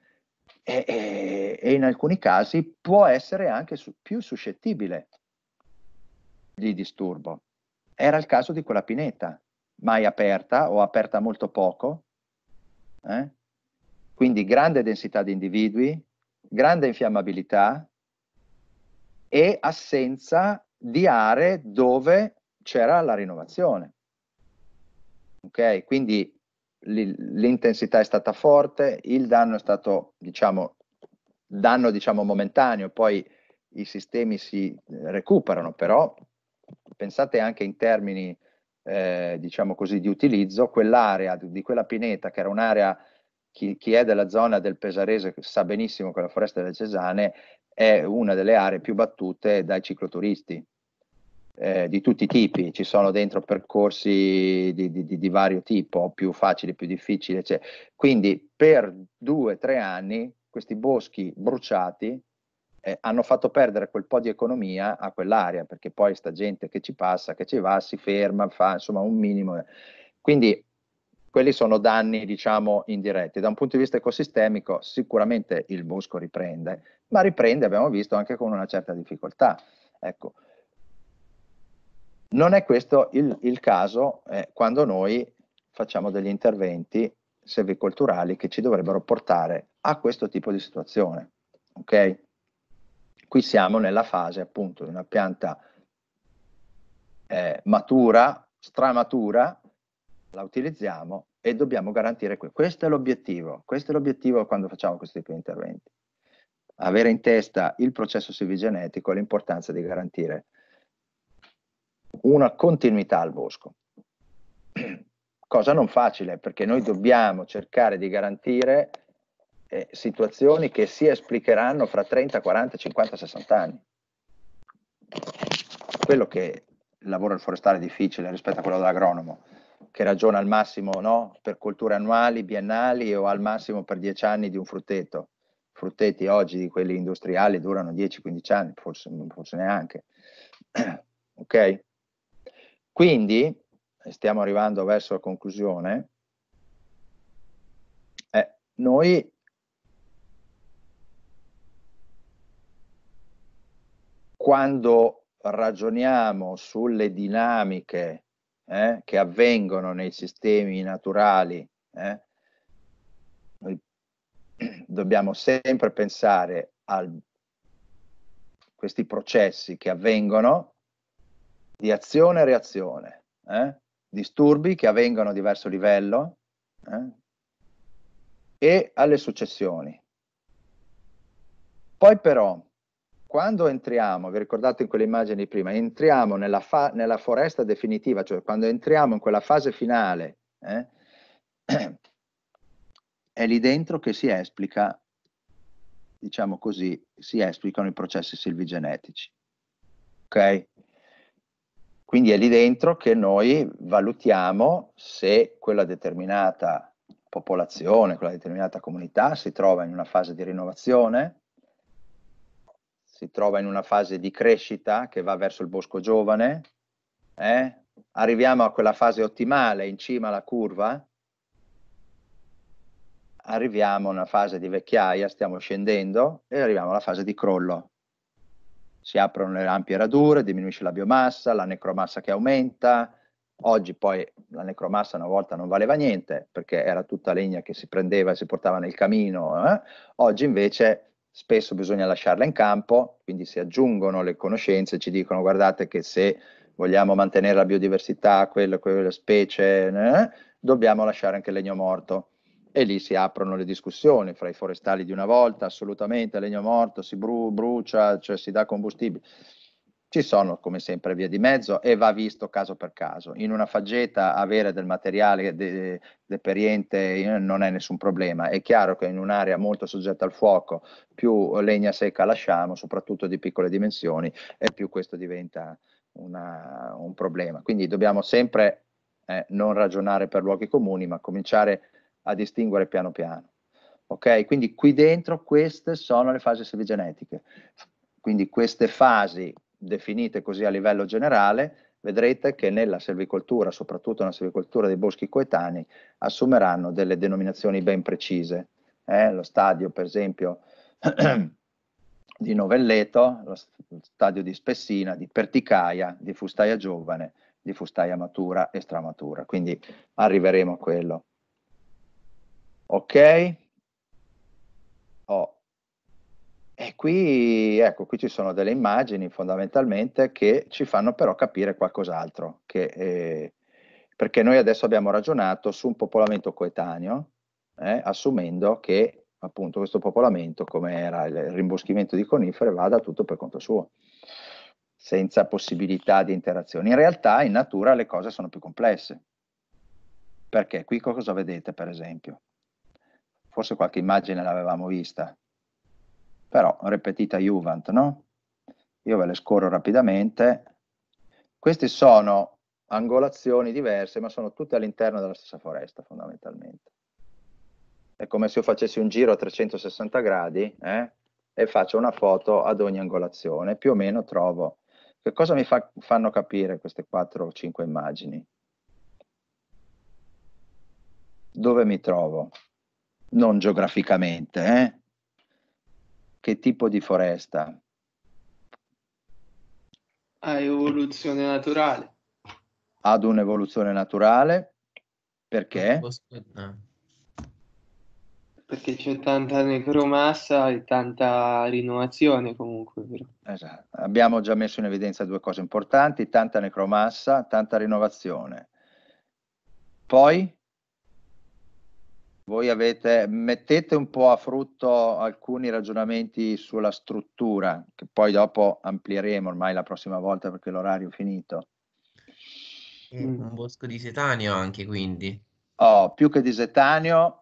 e, e, e in alcuni casi può essere anche su, più suscettibile di disturbo. Era il caso di quella pineta, mai aperta o aperta molto poco, eh? quindi grande densità di individui, grande infiammabilità, e assenza di aree dove c'era la rinnovazione. Ok, quindi l'intensità è stata forte, il danno è stato, diciamo, danno diciamo momentaneo, poi i sistemi si recuperano, però pensate anche in termini eh, diciamo così di utilizzo, quell'area di quella pineta che era un'area chi, chi, è della zona del Pesarese sa benissimo che la foresta delle Cesane è una delle aree più battute dai cicloturisti eh, di tutti i tipi, ci sono dentro percorsi di, di, di vario tipo, più facili, più difficili, cioè. quindi per due o tre anni questi boschi bruciati eh, hanno fatto perdere quel po' di economia a quell'area, perché poi sta gente che ci passa, che ci va, si ferma, fa insomma un minimo. Quindi quelli sono danni diciamo indiretti. Da un punto di vista ecosistemico sicuramente il bosco riprende, ma riprende, abbiamo visto, anche con una certa difficoltà. Ecco. Non è questo il, il caso eh, quando noi facciamo degli interventi selvicolturali che ci dovrebbero portare a questo tipo di situazione. Okay? Qui siamo nella fase appunto di una pianta eh, matura, stramatura, la utilizziamo e dobbiamo garantire que questo è l'obiettivo, questo è l'obiettivo quando facciamo questo tipo di interventi. Avere in testa il processo civigenetico e l'importanza di garantire una continuità al bosco. Cosa non facile, perché noi dobbiamo cercare di garantire eh, situazioni che si esplicheranno fra 30, 40, 50, 60 anni. Quello che il lavoro del forestale è difficile rispetto a quello dell'agronomo che ragiona al massimo no? per colture annuali, biennali o al massimo per 10 anni di un frutteto. Frutteti oggi di quelli industriali durano 10-15 anni, forse, forse neanche. ok? Quindi, stiamo arrivando verso la conclusione, eh, noi quando ragioniamo sulle dinamiche eh, che avvengono nei sistemi naturali, eh, noi dobbiamo sempre pensare a questi processi che avvengono di azione e reazione, eh, disturbi che avvengono a diverso livello eh, e alle successioni. Poi però quando entriamo, vi ricordate in quelle immagini di prima, entriamo nella, fa, nella, foresta definitiva, cioè quando entriamo in quella fase finale, eh, è lì dentro che si esplica, diciamo così, si esplicano i processi silvigenetici. Ok? Quindi è lì dentro che noi valutiamo se quella determinata popolazione, quella determinata comunità si trova in una fase di rinnovazione, si trova in una fase di crescita che va verso il bosco giovane, eh? arriviamo a quella fase ottimale in cima alla curva, arriviamo a una fase di vecchiaia, stiamo scendendo e arriviamo alla fase di crollo. Si aprono le ampie radure, diminuisce la biomassa, la necromassa che aumenta. Oggi poi la necromassa una volta non valeva niente perché era tutta legna che si prendeva e si portava nel camino. Eh? Oggi invece spesso bisogna lasciarla in campo, quindi si aggiungono le conoscenze, ci dicono guardate che se vogliamo mantenere la biodiversità, quella, quella specie, eh, dobbiamo lasciare anche il legno morto. E lì si aprono le discussioni fra i forestali di una volta, assolutamente legno morto, si bru- brucia, cioè si dà combustibile. Ci sono come sempre vie di mezzo e va visto caso per caso. In una faggeta avere del materiale de- deperiente eh, non è nessun problema. È chiaro che in un'area molto soggetta al fuoco più legna secca lasciamo, soprattutto di piccole dimensioni, e più questo diventa una, un problema. Quindi dobbiamo sempre eh, non ragionare per luoghi comuni, ma cominciare a distinguere piano piano. Ok? Quindi qui dentro queste sono le fasi semigenetiche. Quindi queste fasi definite così a livello generale, vedrete che nella selvicoltura, soprattutto nella selvicoltura dei boschi coetanei, assumeranno delle denominazioni ben precise. Eh, lo stadio, per esempio, di Novelleto, lo stadio di Spessina, di Perticaia, di Fustaia Giovane, di Fustaia Matura e Stramatura. Quindi arriveremo a quello. Ok? E qui, ecco, qui ci sono delle immagini fondamentalmente che ci fanno però capire qualcos'altro, che, eh, perché noi adesso abbiamo ragionato su un popolamento coetaneo, eh, assumendo che appunto questo popolamento, come era il rimboschimento di conifere, vada tutto per conto suo, senza possibilità di interazione. In realtà in natura le cose sono più complesse, perché qui cosa vedete per esempio? Forse qualche immagine l'avevamo vista però ripetita Juvent, no? Io ve le scorro rapidamente. Queste sono angolazioni diverse, ma sono tutte all'interno della stessa foresta, fondamentalmente. È come se io facessi un giro a 360 gradi eh, e faccio una foto ad ogni angolazione, più o meno trovo. Che cosa mi fa, fanno capire queste 4 o 5 immagini? Dove mi trovo? Non geograficamente, eh? che tipo di foresta? A evoluzione naturale. Ad un'evoluzione naturale? Perché? Eh. Perché c'è tanta necromassa e tanta rinnovazione comunque. Esatto. Abbiamo già messo in evidenza due cose importanti, tanta necromassa, tanta rinnovazione. Poi? voi avete, mettete un po' a frutto alcuni ragionamenti sulla struttura, che poi dopo amplieremo ormai la prossima volta perché l'orario è finito. Mm. Un bosco di setanio anche quindi. Oh, più che di setanio...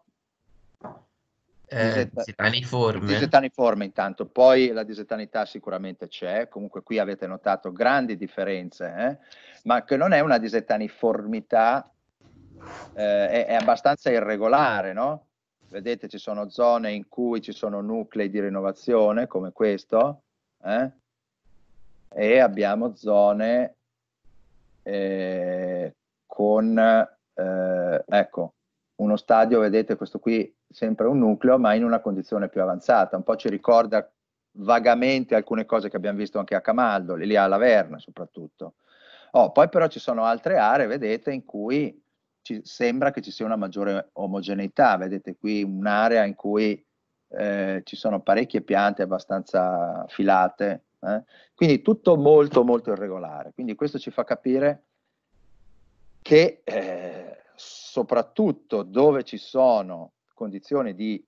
Eh, diseta- disetaniforme. Disetaniforme intanto, poi la disetanità sicuramente c'è, comunque qui avete notato grandi differenze, eh? ma che non è una disetaniformità eh, è, è, abbastanza irregolare, no? Vedete, ci sono zone in cui ci sono nuclei di rinnovazione come questo, eh? e abbiamo zone eh, con, eh, ecco, uno stadio, vedete questo qui, sempre un nucleo, ma in una condizione più avanzata. Un po' ci ricorda vagamente alcune cose che abbiamo visto anche a Camaldoli, lì a Laverna soprattutto. Oh, poi però ci sono altre aree, vedete, in cui ci sembra che ci sia una maggiore omogeneità. Vedete qui un'area in cui eh, ci sono parecchie piante abbastanza filate, eh? quindi tutto molto molto irregolare. Quindi questo ci fa capire che eh, soprattutto dove ci sono condizioni di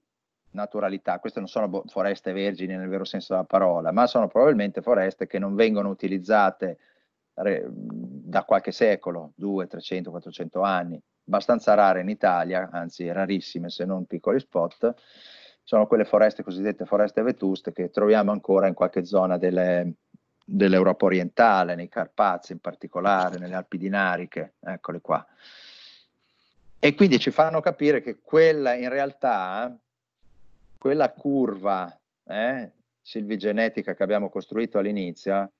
naturalità, queste non sono boh, foreste vergini nel vero senso della parola, ma sono probabilmente foreste che non vengono utilizzate da qualche secolo, 200, 300, 400 anni, abbastanza rare in Italia, anzi rarissime se non piccoli spot, sono quelle foreste cosiddette foreste vetuste che troviamo ancora in qualche zona delle, dell'Europa orientale, nei Carpazi in particolare, nelle Alpi Dinariche, eccole qua. E quindi ci fanno capire che quella in realtà, quella curva eh, silvigenetica che abbiamo costruito all'inizio,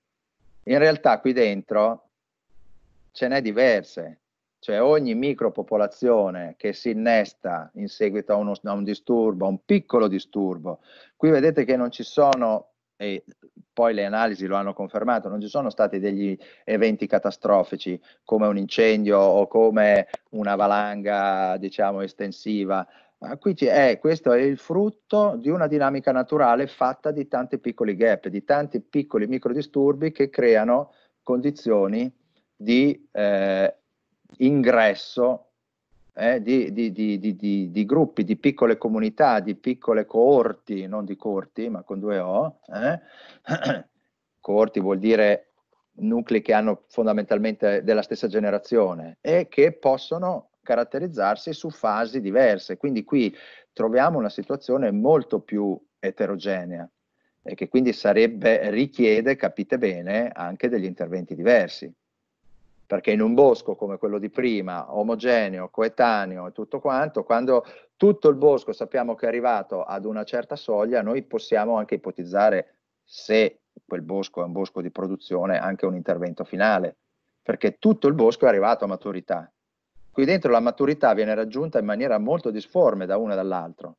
in realtà qui dentro ce n'è diverse, cioè ogni micropopolazione che si innesta in seguito a, uno, a, un disturbo, a un piccolo disturbo. Qui vedete che non ci sono, e poi le analisi lo hanno confermato, non ci sono stati degli eventi catastrofici come un incendio o come una valanga diciamo estensiva, Ah, qui è, eh, questo è il frutto di una dinamica naturale fatta di tanti piccoli gap, di tanti piccoli microdisturbi che creano condizioni di eh, ingresso eh, di, di, di, di, gruppi, di piccole comunità, di piccole coorti, non di corti, ma con due O. Eh? coorti vuol dire nuclei che hanno fondamentalmente della stessa generazione e che possono caratterizzarsi su fasi diverse. Quindi qui troviamo una situazione molto più eterogenea e che quindi sarebbe, richiede, capite bene, anche degli interventi diversi. Perché in un bosco come quello di prima, omogeneo, coetaneo e tutto quanto, quando tutto il bosco sappiamo che è arrivato ad una certa soglia, noi possiamo anche ipotizzare, se quel bosco è un bosco di produzione, anche un intervento finale, perché tutto il bosco è arrivato a maturità Qui dentro la maturità viene raggiunta in maniera molto disforme da uno e dall'altro.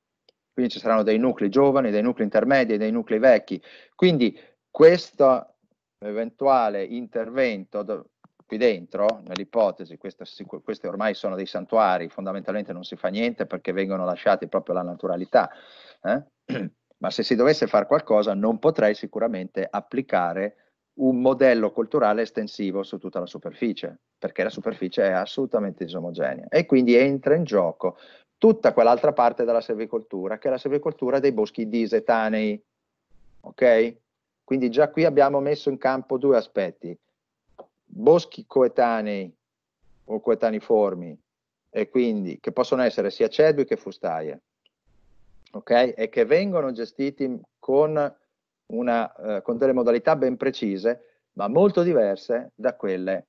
Quindi ci saranno dei nuclei giovani, dei nuclei intermedi, dei nuclei vecchi. Quindi questo eventuale intervento qui dentro, nell'ipotesi, questi ormai sono dei santuari, fondamentalmente non si fa niente perché vengono lasciati proprio alla naturalità. Eh? Ma se si dovesse fare qualcosa non potrei sicuramente applicare un modello culturale estensivo su tutta la superficie, perché la superficie è assolutamente disomogenea e quindi entra in gioco tutta quell'altra parte della selvicoltura, che è la selvicoltura dei boschi disetanei. Ok? Quindi già qui abbiamo messo in campo due aspetti, boschi coetanei o coetaniformi, e quindi che possono essere sia cedui che fustaie, ok? E che vengono gestiti con una, eh, con delle modalità ben precise, ma molto diverse da quelle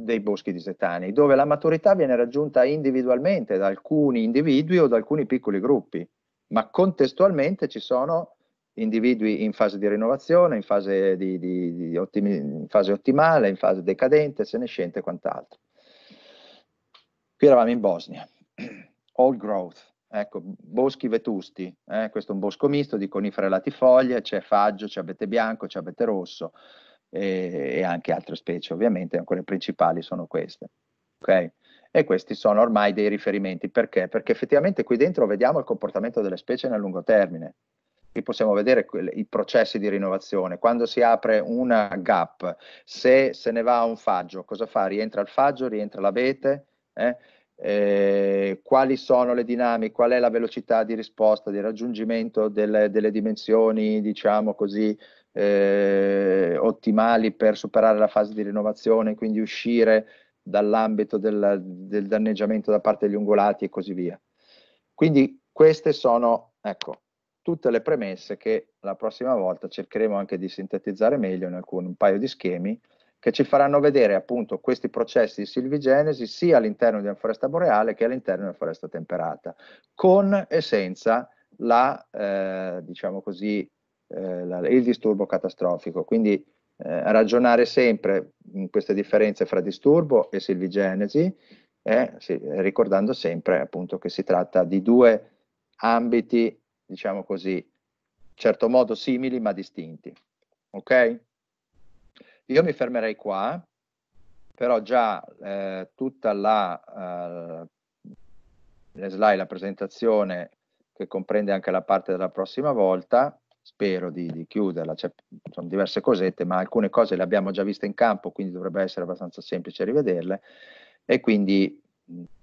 dei boschi di disetani, dove la maturità viene raggiunta individualmente da alcuni individui o da alcuni piccoli gruppi, ma contestualmente ci sono individui in fase di rinnovazione, in fase, di, di, di ottimi, in fase ottimale, in fase decadente, senescente e quant'altro. Qui eravamo in Bosnia, old growth, Ecco, boschi vetusti, eh? questo è un bosco misto di conifere latifoglie, c'è faggio, c'è abete bianco, c'è abete rosso e, e, anche altre specie ovviamente, quelle principali sono queste. Okay? E questi sono ormai dei riferimenti, perché? Perché effettivamente qui dentro vediamo il comportamento delle specie nel lungo termine, qui possiamo vedere i processi di rinnovazione, quando si apre una gap, se se ne va un faggio, cosa fa? Rientra il faggio, rientra l'abete, eh? eh, quali sono le dinamiche, qual è la velocità di risposta, di raggiungimento delle, delle dimensioni, diciamo così, eh, ottimali per superare la fase di rinnovazione, quindi uscire dall'ambito del, del danneggiamento da parte degli ungolati e così via. Quindi queste sono, ecco, tutte le premesse che la prossima volta cercheremo anche di sintetizzare meglio in alcuni, un paio di schemi che ci faranno vedere appunto questi processi di silvigenesi sia all'interno di una foresta boreale che all'interno di una foresta temperata, con e senza la, eh, diciamo così, eh, la, il disturbo catastrofico. Quindi eh, ragionare sempre in queste differenze fra disturbo e silvigenesi, eh, sì, ricordando sempre appunto che si tratta di due ambiti, diciamo così, in certo modo simili ma distinti. Okay? Io mi fermerei qua, però già eh, tutta la, eh, le slide, la presentazione che comprende anche la parte della prossima volta, spero di, di chiuderla, C'è, cioè, sono diverse cosette, ma alcune cose le abbiamo già viste in campo, quindi dovrebbe essere abbastanza semplice rivederle e quindi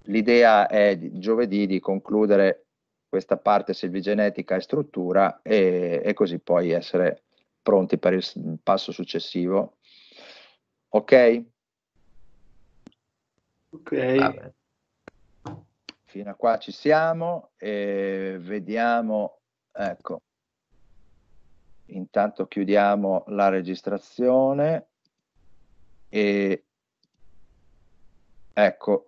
l'idea è di, giovedì di concludere questa parte silvigenetica e struttura e, e così poi essere pronti per il passo successivo Ok? Ok. Vabbè. Fino a qua ci siamo e vediamo, ecco, intanto chiudiamo la registrazione e ecco,